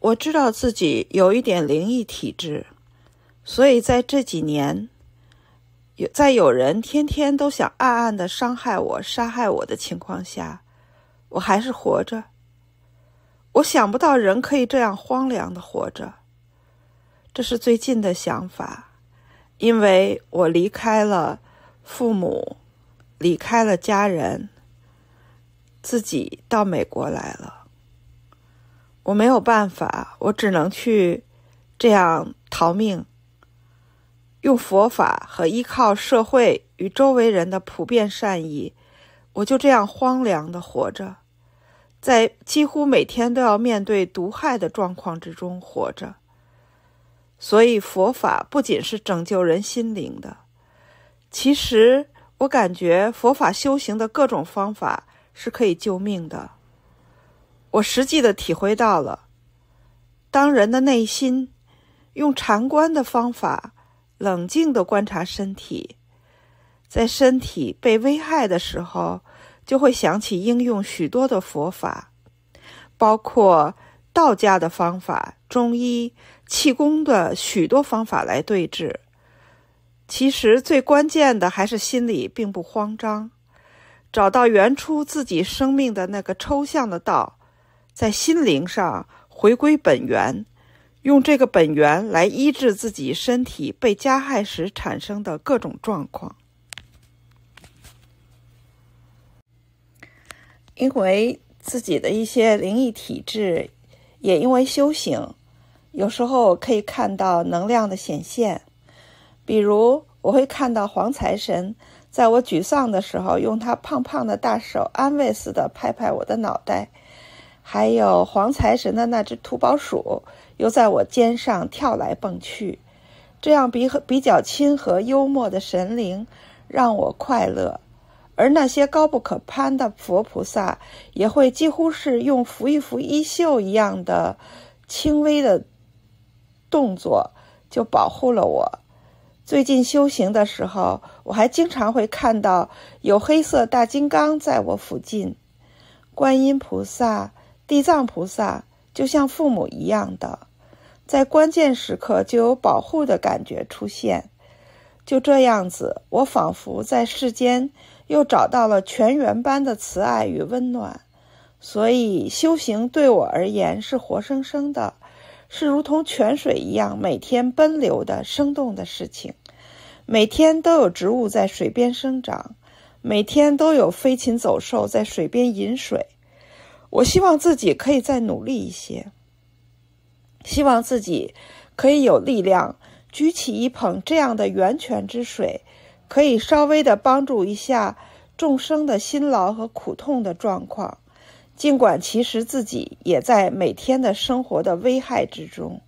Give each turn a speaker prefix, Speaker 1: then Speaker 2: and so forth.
Speaker 1: 我知道自己有一点灵异体质，所以在这几年，有在有人天天都想暗暗的伤害我、杀害我的情况下，我还是活着。我想不到人可以这样荒凉的活着，这是最近的想法，因为我离开了父母，离开了家人，自己到美国来了。我没有办法，我只能去这样逃命。用佛法和依靠社会与周围人的普遍善意，我就这样荒凉的活着，在几乎每天都要面对毒害的状况之中活着。所以佛法不仅是拯救人心灵的，其实我感觉佛法修行的各种方法是可以救命的。我实际的体会到了，当人的内心用禅观的方法冷静的观察身体，在身体被危害的时候，就会想起应用许多的佛法，包括道家的方法、中医、气功的许多方法来对治。其实最关键的还是心里并不慌张，找到原初自己生命的那个抽象的道。在心灵上回归本源，用这个本源来医治自己身体被加害时产生的各种状况。因为自己的一些灵异体质，也因为修行，有时候可以看到能量的显现。比如，我会看到黄财神在我沮丧的时候，用他胖胖的大手安慰似的拍拍我的脑袋。还有黄财神的那只土宝鼠，又在我肩上跳来蹦去，这样比比较亲和、幽默的神灵，让我快乐。而那些高不可攀的佛菩萨，也会几乎是用拂一拂衣袖一样的轻微的动作，就保护了我。最近修行的时候，我还经常会看到有黑色大金刚在我附近，观音菩萨。地藏菩萨就像父母一样的，在关键时刻就有保护的感觉出现。就这样子，我仿佛在世间又找到了泉源般的慈爱与温暖。所以，修行对我而言是活生生的，是如同泉水一样每天奔流的生动的事情。每天都有植物在水边生长，每天都有飞禽走兽在水边饮水。我希望自己可以再努力一些，希望自己可以有力量举起一捧这样的源泉之水，可以稍微的帮助一下众生的辛劳和苦痛的状况，尽管其实自己也在每天的生活的危害之中。